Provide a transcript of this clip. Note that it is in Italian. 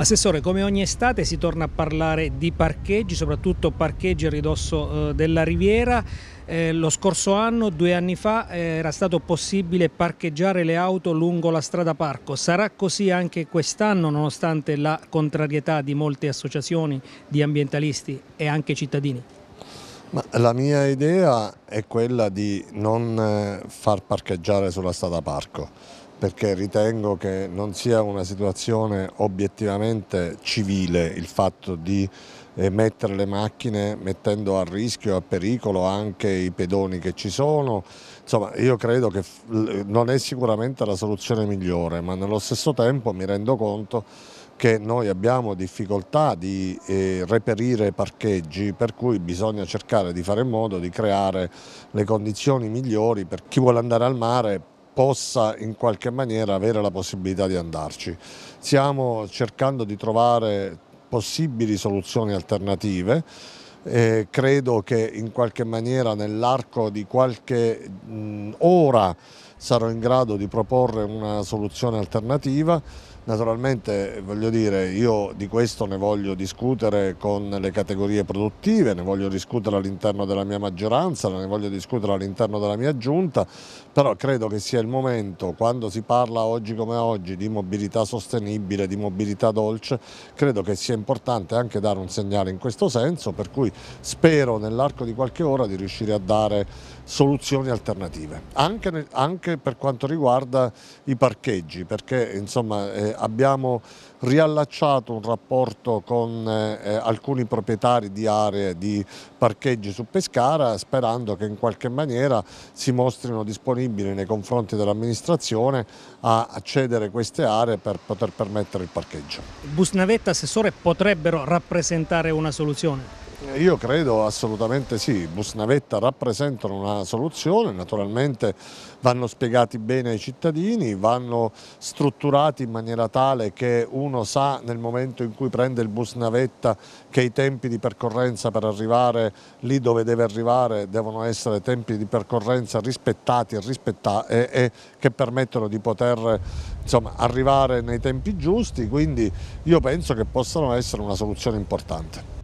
Assessore, come ogni estate si torna a parlare di parcheggi, soprattutto parcheggi a ridosso eh, della riviera. Eh, lo scorso anno, due anni fa, eh, era stato possibile parcheggiare le auto lungo la strada parco. Sarà così anche quest'anno, nonostante la contrarietà di molte associazioni di ambientalisti e anche cittadini? Ma la mia idea è quella di non eh, far parcheggiare sulla strada parco, perché ritengo che non sia una situazione obiettivamente civile il fatto di eh, mettere le macchine mettendo a rischio, e a pericolo anche i pedoni che ci sono. Insomma, io credo che non è sicuramente la soluzione migliore, ma nello stesso tempo mi rendo conto che noi abbiamo difficoltà di eh, reperire parcheggi, per cui bisogna cercare di fare in modo di creare le condizioni migliori per chi vuole andare al mare possa in qualche maniera avere la possibilità di andarci. Stiamo cercando di trovare possibili soluzioni alternative eh, credo che in qualche maniera nell'arco di qualche mh, ora sarò in grado di proporre una soluzione alternativa. Naturalmente voglio dire, io di questo ne voglio discutere con le categorie produttive, ne voglio discutere all'interno della mia maggioranza, ne voglio discutere all'interno della mia giunta, però credo che sia il momento, quando si parla oggi come oggi di mobilità sostenibile, di mobilità dolce, credo che sia importante anche dare un segnale in questo senso, per cui spero nell'arco di qualche ora di riuscire a dare soluzioni alternative, anche, nel, anche anche per quanto riguarda i parcheggi, perché insomma, eh, abbiamo riallacciato un rapporto con eh, alcuni proprietari di aree di parcheggi su Pescara, sperando che in qualche maniera si mostrino disponibili nei confronti dell'amministrazione a cedere queste aree per poter permettere il parcheggio. Bus navetta, assessore, potrebbero rappresentare una soluzione? Eh, io credo assolutamente sì, i bus navetta rappresentano una soluzione, naturalmente vanno spiegati bene ai cittadini, vanno strutturati in maniera tale che uno sa nel momento in cui prende il bus navetta che i tempi di percorrenza per arrivare lì dove deve arrivare devono essere tempi di percorrenza rispettati e, rispetta e, e che permettono di poter insomma, arrivare nei tempi giusti, quindi io penso che possano essere una soluzione importante.